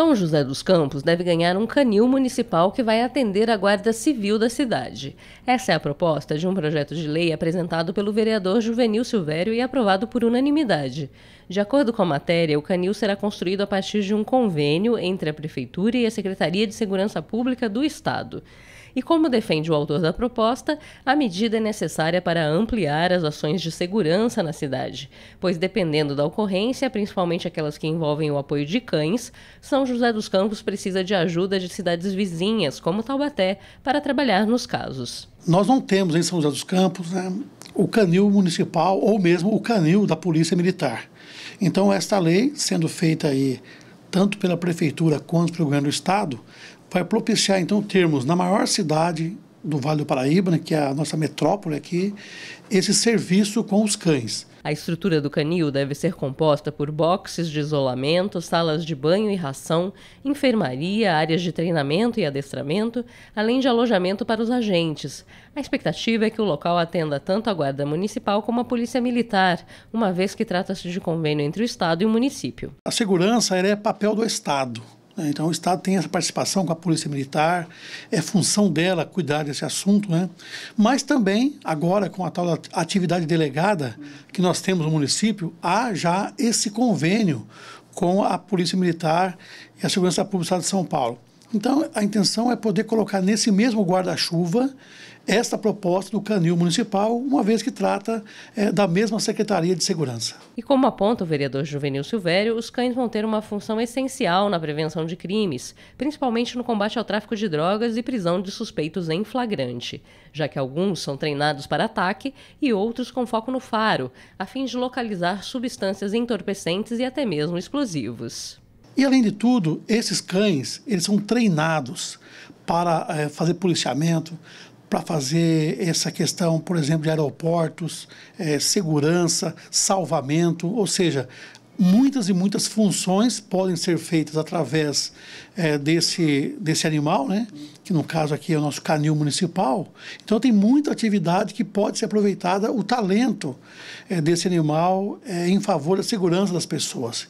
São José dos Campos deve ganhar um canil municipal que vai atender a Guarda Civil da cidade. Essa é a proposta de um projeto de lei apresentado pelo vereador Juvenil Silvério e aprovado por unanimidade. De acordo com a matéria, o canil será construído a partir de um convênio entre a Prefeitura e a Secretaria de Segurança Pública do Estado. E como defende o autor da proposta, a medida é necessária para ampliar as ações de segurança na cidade, pois dependendo da ocorrência, principalmente aquelas que envolvem o apoio de cães, São José dos Campos precisa de ajuda de cidades vizinhas, como Taubaté, para trabalhar nos casos. Nós não temos em São José dos Campos né, o canil municipal ou mesmo o canil da Polícia Militar. Então, esta lei, sendo feita aí tanto pela prefeitura quanto pelo governo do estado, vai propiciar então termos na maior cidade do Vale do Paraíba, né, que é a nossa metrópole aqui, esse serviço com os cães. A estrutura do canil deve ser composta por boxes de isolamento, salas de banho e ração, enfermaria, áreas de treinamento e adestramento, além de alojamento para os agentes. A expectativa é que o local atenda tanto a Guarda Municipal como a Polícia Militar, uma vez que trata-se de convênio entre o Estado e o município. A segurança é papel do Estado. Né? Então, o Estado tem essa participação com a Polícia Militar, é função dela cuidar desse assunto, né? Mas também, agora, com a tal atividade delegada que nós temos no município, há já esse convênio com a Polícia Militar e a Segurança Pública do Estado de São Paulo. Então, a intenção é poder colocar nesse mesmo guarda-chuva esta proposta do Canil Municipal, uma vez que trata é, da mesma Secretaria de Segurança. E como aponta o vereador Juvenil Silvério, os cães vão ter uma função essencial na prevenção de crimes, principalmente no combate ao tráfico de drogas e prisão de suspeitos em flagrante, já que alguns são treinados para ataque e outros com foco no faro, a fim de localizar substâncias entorpecentes e até mesmo explosivos. E além de tudo, esses cães eles são treinados para é, fazer policiamento, para fazer essa questão, por exemplo, de aeroportos, é, segurança, salvamento, ou seja, muitas e muitas funções podem ser feitas através é, desse, desse animal, né? que no caso aqui é o nosso canil municipal. Então tem muita atividade que pode ser aproveitada o talento é, desse animal em favor da segurança das pessoas.